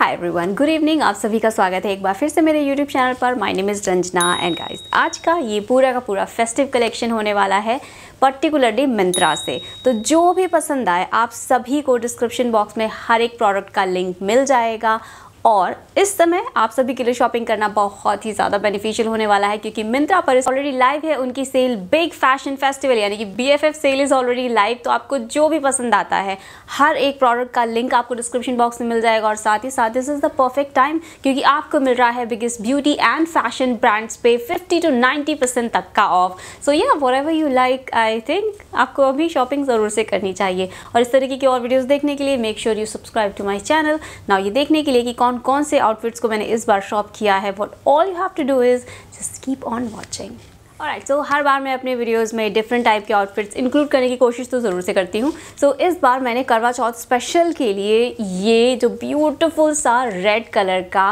hi everyone good evening आप सभी का स्वागत है एक बार फिर से मेरे यूट्यूब चैनल पर my name is Ranjana and guys आज का ये पूरा का पूरा फेस्टिव कलेक्शन होने वाला है पर्टिकुलरली मिंत्रा से तो जो भी पसंद आए आप सभी को डिस्क्रिप्शन बॉक्स में हर एक प्रोडक्ट का लिंक मिल जाएगा और इस समय आप सभी के लिए शॉपिंग करना बहुत ही ज़्यादा बेनिफिशियल होने वाला है क्योंकि मिंत्रा पर ऑलरेडी लाइव है उनकी सेल बिग फैशन फेस्टिवल यानी कि B F F sale is already live तो आपको जो भी पसंद आता है हर एक प्रोडक्ट का लिंक आपको डिस्क्रिप्शन बॉक्स में मिल जाएगा और साथ ही साथ this is the perfect time क्योंकि आपको मिल रहा है biggest beauty and fashion brands पे फिफ्टी टू नाइन्टी परसेंट तक का ऑफ सो या whatever you like I think आपको अभी शॉपिंग ज़रूर से करनी चाहिए और इस तरीके की और वीडियोज़ देखने के लिए make sure you subscribe to my channel now ये देखने के लिए कि कौन कौन कौन से आउटफिट्स को मैंने इस बार शॉप किया है what all you have to do is just keep on watching और राइट सो हर बार मैं अपने वीडियोज़ में डिफरेंट टाइप के आउटफिट्स इंक्लूड करने की कोशिश तो ज़रूर से करती हूँ सो so, इस बार मैंने करवा चौथ स्पेशल के लिए ये जो ब्यूटीफुल सा रेड कलर का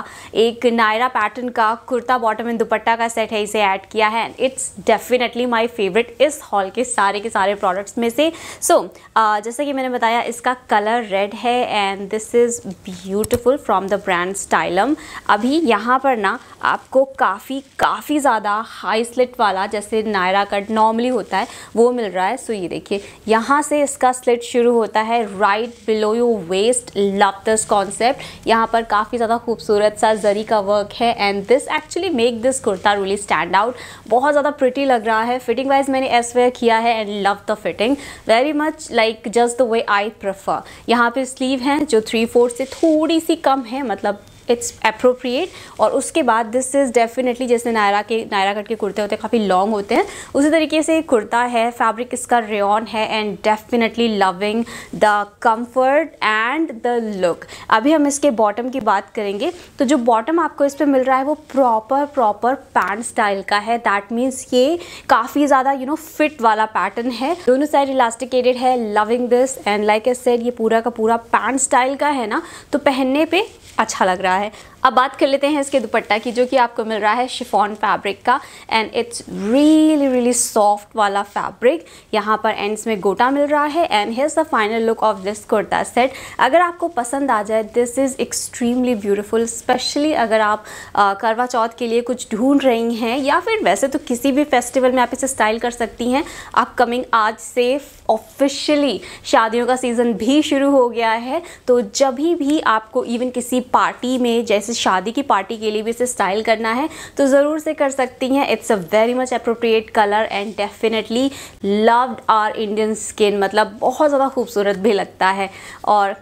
एक नायरा पैटर्न का कुर्ता बॉटम एंड दुपट्टा का सेट है इसे ऐड किया है and it's definitely my favourite इस हॉल के सारे के सारे प्रोडक्ट्स में से सो so, uh, जैसे कि मैंने बताया इसका कलर रेड है and this is beautiful from the brand Stylum अभी यहाँ पर ना आपको काफ़ी काफ़ी ज़्यादा हाई स्लिट वाला वाला जैसे नायरा कट नॉर्मली होता है वो मिल रहा है सो ये देखिए यहाँ से इसका स्लिट शुरू होता है right below you waist love this concept यहाँ पर काफ़ी ज़्यादा खूबसूरत सा जरी का वर्क है and this actually make this kurta truly stand out बहुत ज़्यादा प्रिटी लग रहा है फिटिंग वाइज मैंने एस वेयर किया है and love the fitting very much like just the way I prefer यहाँ पे स्लीव हैं जो थ्री फोर्थ से थोड़ी सी कम है मतलब इट्स अप्रोप्रिएट और उसके बाद दिस इज़ डेफिनेटली जैसे नायरा के नायरा कट के कुर्ते होते हैं काफ़ी लॉन्ग होते हैं उसी तरीके से कुर्ता है फैब्रिक इसका रेन है and definitely loving the comfort and the look अभी हम इसके बॉटम की बात करेंगे तो जो बॉटम आपको इस पर मिल रहा है वो प्रॉपर प्रॉपर पैंट स्टाइल का है दैट मीन्स ये काफ़ी ज़्यादा यू नो फिट वाला पैटर्न है दोनों साइड इलास्टिकेटेड है loving this and like I said ये पूरा का पूरा पैंट स्टाइल का है ना तो पहनने पर अच्छा लग रहा है अब बात कर लेते हैं इसके दुपट्टा की जो कि आपको मिल रहा है शिफॉन फैब्रिक का and it's really really soft वाला फैब्रिक यहाँ पर एंड्स में गोटा मिल रहा है and here's the final look of this kurta set अगर आपको पसंद आ जाए this is extremely beautiful specially अगर आप करवा चौथ के लिए कुछ ढूंढ रही हैं या फिर वैसे तो किसी भी फेस्टिवल में आप इसे स्टाइल कर सकती हैं अपकमिंग आज से ऑफिशियली शादियों का सीज़न भी शुरू हो गया है तो जब भी आपको इवन किसी पार्टी में जैसे जैसे शादी की पार्टी के लिए भी इसे स्टाइल करना है तो ज़रूर से कर सकती हैं it's a very much appropriate colour and definitely loved our Indian skin मतलब बहुत ज़्यादा खूबसूरत भी लगता है और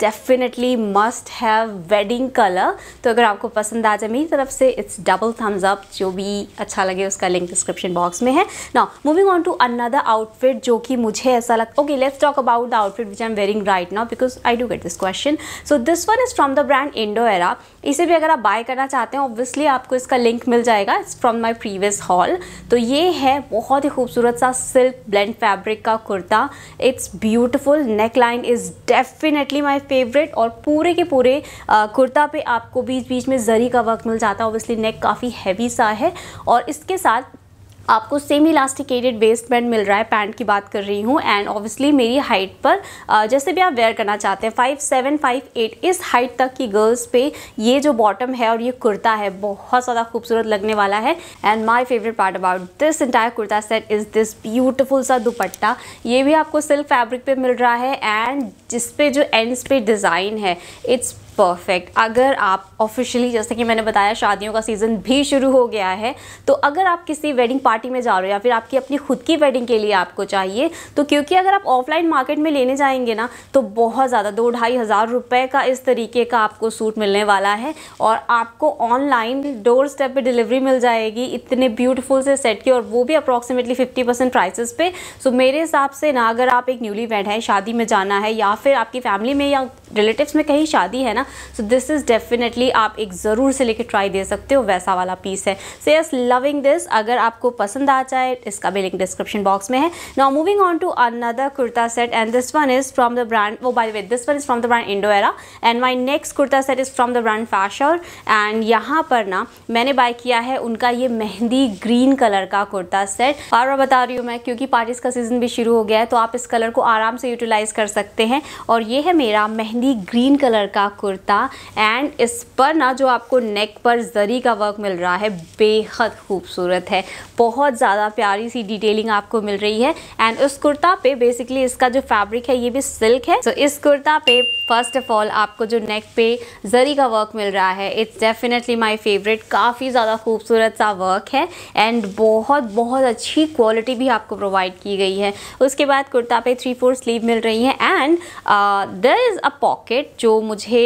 definitely must have wedding colour तो अगर आपको पसंद आ जाए मेरी तरफ से इट्स डबल थम्स अप जो भी अच्छा लगे उसका लिंक डिस्क्रिप्शन बॉक्स में है ना moving on to another outfit जो कि मुझे ऐसा लगता okay let's talk about the outfit which I am wearing right now because I do get this question so this one is from the brand Indo Era इसे भी अगर आप bye करना चाहते हैं ऑब्वियसली आपको इसका लिंक मिल जाएगा it's from my previous haul तो ये है बहुत ही खूबसूरत सा सिल्क ब्लेंड फैब्रिक का kurta it's beautiful neckline is definitely my favourite और पूरे के पूरे आ, कुर्ता पे आपको बीच बीच में जरी का वर्क मिल जाता है ऑब्वियसली नेक काफ़ी हैवी सा है और इसके साथ आपको सेमी इलास्टिकेटेड वेस्ट बैंड मिल रहा है पैंट की बात कर रही हूँ एंड ऑब्वियसली मेरी हाइट पर जैसे भी आप वेयर करना चाहते हैं फाइव सेवन फाइव एट इस हाइट तक की गर्ल्स पे ये जो बॉटम है और ये कुर्ता है बहुत ज़्यादा खूबसूरत लगने वाला है and my favourite part about this entire kurta set is this beautiful सा दुपट्टा ये भी आपको सिल्क फैब्रिक पे मिल रहा है एंड जिसपे जो एंड्स पे डिज़ाइन है इट्स परफेक्ट अगर आप ऑफिशियली जैसे कि मैंने बताया शादियों का सीज़न भी शुरू हो गया है तो अगर आप किसी वेडिंग पार्टी में जा रहे हो या फिर आपकी अपनी खुद की वेडिंग के लिए आपको चाहिए तो क्योंकि अगर आप ऑफलाइन मार्केट में लेने जाएंगे ना तो बहुत ज़्यादा दो ढाई हज़ार रुपये का इस तरीके का आपको सूट मिलने वाला है और आपको ऑनलाइन डोर स्टेप पर डिलीवरी मिल जाएगी इतने ब्यूटीफुल से सेट के और वो भी अप्रॉक्सीमेटली फिफ्टी परसेंट प्राइसेस पे सो मेरे हिसाब से ना अगर आप एक न्यूली वेड है शादी में जाना है या फिर आपकी फैमिली में या रिलेटिव्स में कहीं शादी है ना सो दिस इज़ डेफिनेटली आप एक ज़रूर से लेके ट्राई दे सकते हो वैसा वाला पीस है सो यस लविंग दिस अगर आपको पसंद आ जाए इसका भी लिंक डिस्क्रिप्शन बॉक्स में है now moving on to another kurta set and this one is from the brand वो बाई wait this one is from the brand Indo Era and my next kurta set is from the brand Fashor and यहाँ पर ना मैंने buy किया है उनका ये मेहंदी ग्रीन कलर का कुर्ता सेट बार बार बता रही हूँ मैं क्योंकि पार्टीज़ का सीज़न भी शुरू हो गया है तो आप इस कलर को आराम से यूटिलाइज़ कर सकते हैं और ये है मेरा मेहंदी ओनली ग्रीन कलर का कुर्ता एंड इस पर ना जो आपको नेक पर जरी का वर्क मिल रहा है बेहद खूबसूरत है बहुत ज़्यादा प्यारी सी डिटेलिंग आपको मिल रही है एंड उस कुर्ता पे बेसिकली इसका जो फैब्रिक है ये भी सिल्क है सो so, इस कुर्ता पे फर्स्ट ऑफ ऑल आपको जो नेक पे जरी का वर्क मिल रहा है इट्स डेफिनेटली माई फेवरेट काफ़ी ज़्यादा खूबसूरत सा वर्क है एंड बहुत बहुत अच्छी क्वालिटी भी आपको प्रोवाइड की गई है उसके बाद कुर्ता पे थ्री फोर स्लीव मिल रही है and there is a pocket जो मुझे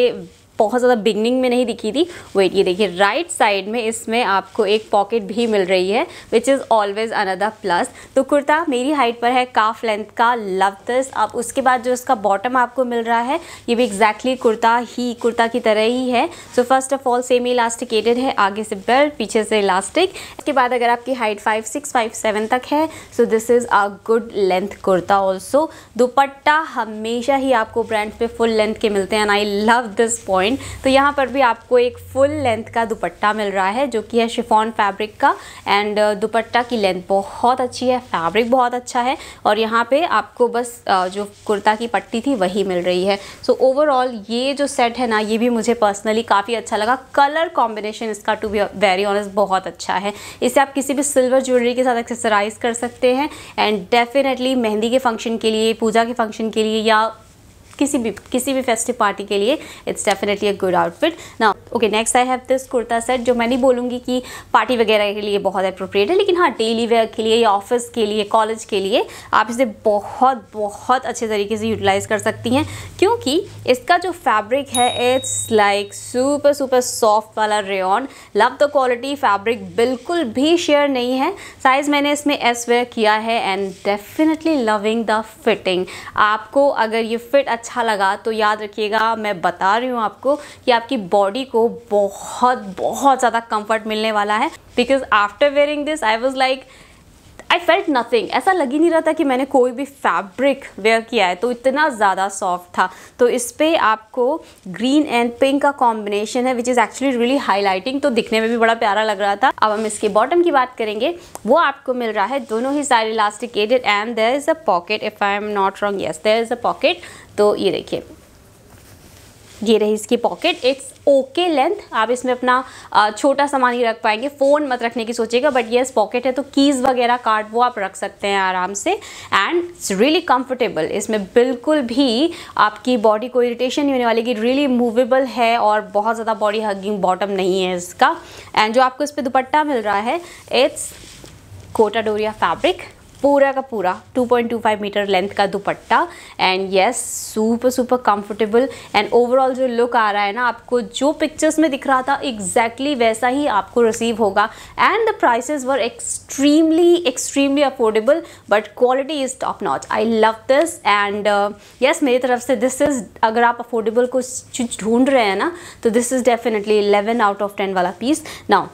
बहुत ज़्यादा बिगनिंग में नहीं दिखी थी वेट ये देखिए राइट साइड में इसमें आपको एक पॉकेट भी मिल रही है which is always another plus तो कुर्ता मेरी हाइट पर है काफ लेंथ का लव दिस आप उसके बाद जो इसका बॉटम आपको मिल रहा है ये भी एग्जैक्टली exactly कुर्ता ही कुर्ता की तरह ही है so first of all semi elasticated है आगे से बेल्ट पीछे से इलास्टिक इसके बाद अगर आपकी height five six five seven तक है so this is a good length kurta also dupatta हमेशा ही आपको ब्रांड पे फुल लेंथ के मिलते हैं and I love this point point तो यहाँ पर भी आपको एक फुल लेंथ का दुपट्टा मिल रहा है जो कि है शिफॉन फैब्रिक का एंड uh, दुपट्टा की लेंथ बहुत अच्छी है फैब्रिक बहुत अच्छा है और यहाँ पे आपको बस uh, जो कुर्ता की पट्टी थी वही मिल रही है सो so, ओवरऑल ये जो सेट है ना ये भी मुझे पर्सनली काफ़ी अच्छा लगा कलर कॉम्बिनेशन इसका टू बी वेरी ऑनेस्ट बहुत अच्छा है इसे आप किसी भी सिल्वर ज्वेलरी के साथ एक्सेसराइज कर सकते हैं एंड डेफिनेटली मेहंदी के फंक्शन के लिए पूजा के फंक्शन के लिए या किसी भी किसी भी फेस्टिव पार्टी के लिए it's definitely a good outfit ना okay next I have this kurta set जो मैं नहीं बोलूँगी कि पार्टी वगैरह के लिए बहुत अप्रोप्रिएट है लेकिन हाँ डेली वेयर के लिए या ऑफिस के लिए कॉलेज के लिए आप इसे बहुत बहुत अच्छे तरीके से यूटिलाइज़ कर सकती हैं क्योंकि इसका जो फैब्रिक है it's like super super soft वाला rayon love the quality fabric बिल्कुल भी शेयर नहीं है साइज़ मैंने इसमें एस वेयर किया है and definitely loving the fitting आपको अगर ये फिट अच्छा अच्छा लगा तो याद रखिएगा मैं बता रही हूँ आपको कि आपकी बॉडी को बहुत बहुत ज़्यादा कम्फर्ट मिलने वाला है because after wearing this I was like I felt nothing ऐसा लग ही नहीं रहा था कि मैंने कोई भी फैब्रिक वेयर किया है तो इतना ज़्यादा सॉफ्ट था तो इस पर आपको ग्रीन एंड पिंक का कॉम्बिनेशन है which is actually really highlighting तो दिखने में भी बड़ा प्यारा लग रहा था अब हम इसके बॉटम की बात करेंगे वो आपको मिल रहा है दोनों ही side elasticated and there is a pocket if I am not wrong yes there is a pocket तो ये देखिए ये रही इसकी पॉकेट इट्स ओके लेंथ आप इसमें अपना छोटा सामान ही रख पाएंगे फ़ोन मत रखने की सोचिएगा बट येस पॉकेट है तो कीज़ वगैरह कार्ड वो आप रख सकते हैं आराम से एंड इट्स रियली कंफर्टेबल इसमें बिल्कुल भी आपकी बॉडी को इरिटेशन नहीं होने वाली कि रियली मूवेबल है और बहुत ज़्यादा बॉडी हगिंग बॉटम नहीं है इसका एंड जो आपको इस पर दुपट्टा मिल रहा है इट्स कोटाडोरिया फैब्रिक पूरा का पूरा 2.25 मीटर लेंथ का dupatta and yes super super comfortable and overall जो लुक आ रहा है ना आपको जो पिक्चर्स में दिख रहा था एग्जैक्टली exactly वैसा ही आपको रिसीव होगा and the prices were extremely extremely affordable but quality is top notch I love this and yes मेरी तरफ से दिस इज़ अगर आप अफोर्डेबल कुछ ढूंढ रहे हैं ना तो this is definitely eleven out of ten वाला piece now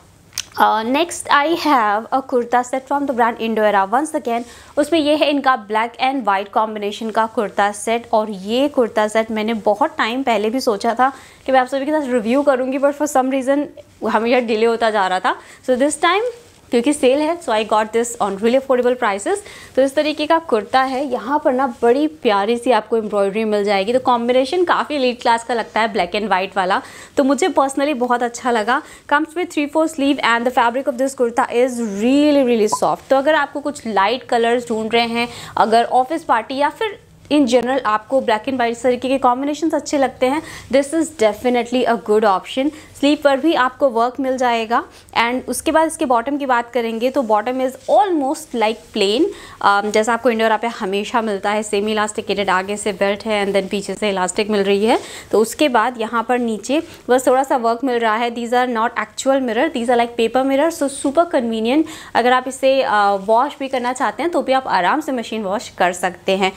next I have a kurta set from the brand Indo Era once again उसमें ये है इनका ब्लैक एंड वाइट कॉम्बिनेशन का कुर्ता सेट और ये कुर्ता सेट मैंने बहुत टाइम पहले भी सोचा था कि मैं आप सभी के साथ रिव्यू करूँगी बट फॉर सम रीज़न हमेशा डिले होता जा रहा था सो दिस टाइम क्योंकि सेल है so I got this on really affordable prices तो इस तरीके का कुर्ता है यहाँ पर ना बड़ी प्यारी सी आपको एम्ब्रॉयडरी मिल जाएगी तो कॉम्बिनेशन काफ़ी लीड क्लास का लगता है ब्लैक एंड वाइट वाला तो मुझे पर्सनली बहुत अच्छा लगा comes with three four sleeve and the fabric of this kurta is really really soft तो अगर आपको कुछ लाइट कलर्स ढूंढ रहे हैं अगर ऑफिस पार्टी या फिर इन जनरल आपको ब्लैक एंड वाइट तरीके के कॉम्बिनेशन अच्छे लगते हैं this is definitely a good option slipper पर भी आपको वर्क मिल जाएगा एंड उसके बाद इसके बॉटम की बात करेंगे तो bottom is almost like plain जैसा आपको इंडोरा पे हमेशा मिलता है सेमी इलास्टिकेटेड आगे से बेल्ट है एंड देन पीछे से इलास्टिक मिल रही है तो उसके बाद यहाँ पर नीचे बस थोड़ा सा वर्क मिल रहा है these are not actual mirror these are like paper mirror so super convenient अगर आप इसे वॉश uh, भी करना चाहते हैं तो भी आप आराम से मशीन वॉश कर सकते हैं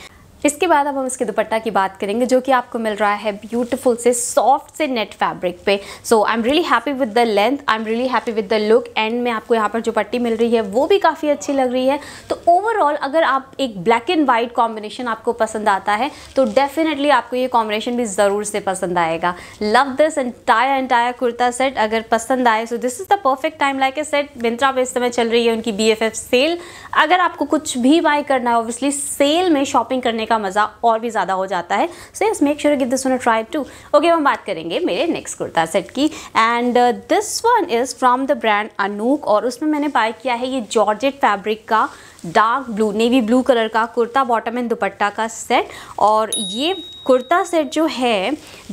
इसके बाद अब हम इसके दुपट्टा की बात करेंगे जो कि आपको मिल रहा है ब्यूटीफुल से सॉफ्ट से नेट फैब्रिक पे so I am really happy with the length I am really happy with the look end में आपको यहाँ पर जो पट्टी मिल रही है वो भी काफ़ी अच्छी लग रही है तो ओवरऑल अगर आप एक ब्लैक एंड वाइट कॉम्बिनेशन आपको पसंद आता है तो डेफिनेटली आपको ये कॉम्बिनेशन भी ज़रूर से पसंद आएगा love this entire entire kurta set अगर पसंद आए so this is the perfect time like a set Myntra पे इस समय चल रही है उनकी बी सेल अगर आपको कुछ भी बाय करना है ऑब्वियसली सेल में शॉपिंग करने का का मज़ा और भी ज़्यादा हो जाता है so yes make sure give this one a try too okay हम बात करेंगे मेरे नेक्स्ट कुर्ता सेट की and this one is from the brand Anouk और उसमें मैंने बाय किया है ये जॉर्जेट फैब्रिक का dark blue navy blue colour का कुर्ता बॉटम एंड दुपट्टा का सेट और ये कुर्ता सेट जो है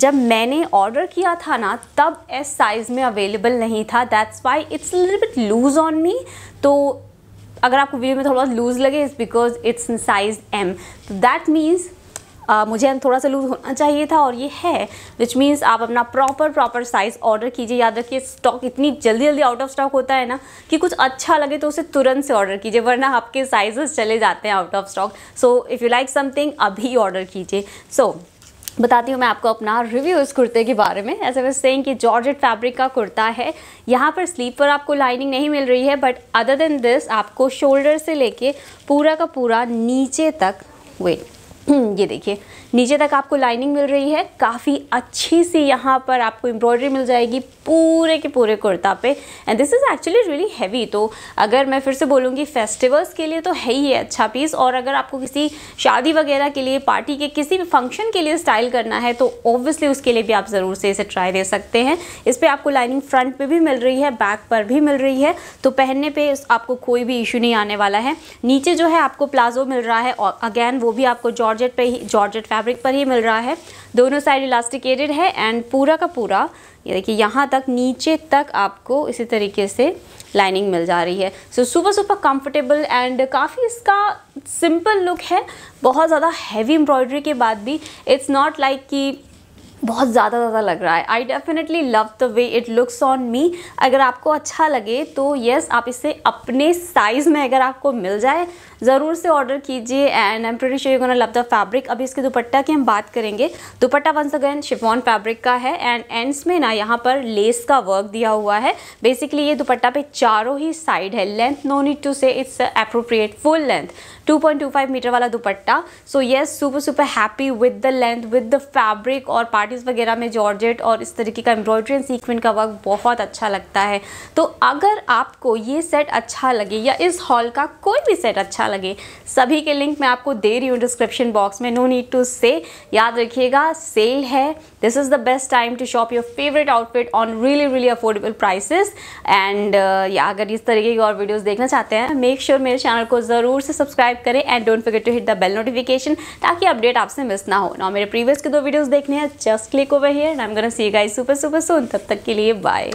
जब मैंने ऑर्डर किया था ना तब एस साइज़ में अवेलेबल नहीं था that's why it's little bit loose on me तो अगर आपको वीडियो में थोड़ा लूज लगे is because it's in size M तो दैट मीन्स Uh, मुझे हम थोड़ा सा लूज़ होना चाहिए था और ये है विच मीन्स आप अपना प्रॉपर प्रॉपर साइज़ ऑर्डर कीजिए याद रखिए स्टॉक इतनी जल्दी जल्दी आउट ऑफ स्टॉक होता है ना कि कुछ अच्छा लगे तो उसे तुरंत से ऑर्डर कीजिए वरना आपके साइजेस चले जाते हैं out of stock so if you like something अभी ऑर्डर कीजिए सो बताती हूँ मैं आपको अपना रिव्यू इस कुर्ते के बारे में ऐसे वैसे कि जॉर्जेट फैब्रिक का कुर्ता है यहाँ पर स्लीप पर आपको लाइनिंग नहीं मिल रही है बट अदर देन दिस आपको शोल्डर से लेके पूरा का पूरा नीचे तक वेट ये देखिए नीचे तक आपको लाइनिंग मिल रही है काफ़ी अच्छी सी यहाँ पर आपको एम्ब्रॉयडरी मिल जाएगी पूरे के पूरे कुर्ता पे and this is actually really heavy तो अगर मैं फिर से बोलूँगी फेस्टिवल्स के लिए तो है ही है अच्छा पीस और अगर आपको किसी शादी वगैरह के लिए पार्टी के किसी भी फंक्शन के लिए स्टाइल करना है तो ऑब्वियसली उसके लिए भी आप ज़रूर से इसे ट्राई दे सकते हैं इस पर आपको लाइनिंग फ्रंट पर भी मिल रही है बैक पर भी मिल रही है तो पहनने पर आपको कोई भी इशू नहीं आने वाला है नीचे जो है आपको प्लाजो मिल रहा है और अगैन वो भी आपको जॉर्जेट पर ही जॉर्जेट फैब्रिक फैब्रिक पर ही मिल रहा है दोनों साइड इलास्टिकेटेड है एंड पूरा का पूरा ये देखिए यहाँ तक नीचे तक आपको इसी तरीके से लाइनिंग मिल जा रही है so super super comfortable and काफ़ी इसका सिंपल लुक है बहुत ज़्यादा हैवी एम्ब्रॉयडरी के बाद भी इट्स नॉट लाइक कि बहुत ज़्यादा ज़्यादा लग रहा है I definitely love the way it looks on me अगर आपको अच्छा लगे तो yes, आप इसे अपने साइज़ में अगर आपको मिल जाए ज़रूर से ऑर्डर कीजिए and I am pretty you gonna love the fabric अभी इसके दुपट्टा की हम बात करेंगे dupatta once again chiffon fabric का है एंड एंड्स में ना यहाँ पर लेस का वर्क दिया हुआ है बेसिकली ये दुपट्टा पे चारों ही साइड है length no need to say it's appropriate full length 2.25 metre वाला dupatta so yes super super happy with the length with the fabric और पार्टी पार्टीज़ वगैरह में जॉर्जेट और इस तरीके का एम्ब्रॉयड्री एंड सीक्वेंट का वर्क बहुत अच्छा लगता है तो अगर आपको ये सेट अच्छा लगे या इस हॉल का कोई भी सेट अच्छा लगे सभी के लिंक मैं आपको दे रही हूँ डिस्क्रिप्शन बॉक्स में नो नीड टू से याद रखिएगा सेल है this is the best time to shop your favourite outfit on really really affordable prices and या अगर इस तरीके की और वीडियोज़ देखना चाहते हैं मेक श्योर sure मेरे चैनल को ज़रूर से सब्सक्राइब करें and don't forget to hit the bell notification ताकि अपडेट आपसे मिस ना हो ना मेरे प्रीवियस के दो वीडियोज़ देखने हैं just just click over here and I am gonna see you guys super super soon तब तक के लिए बाय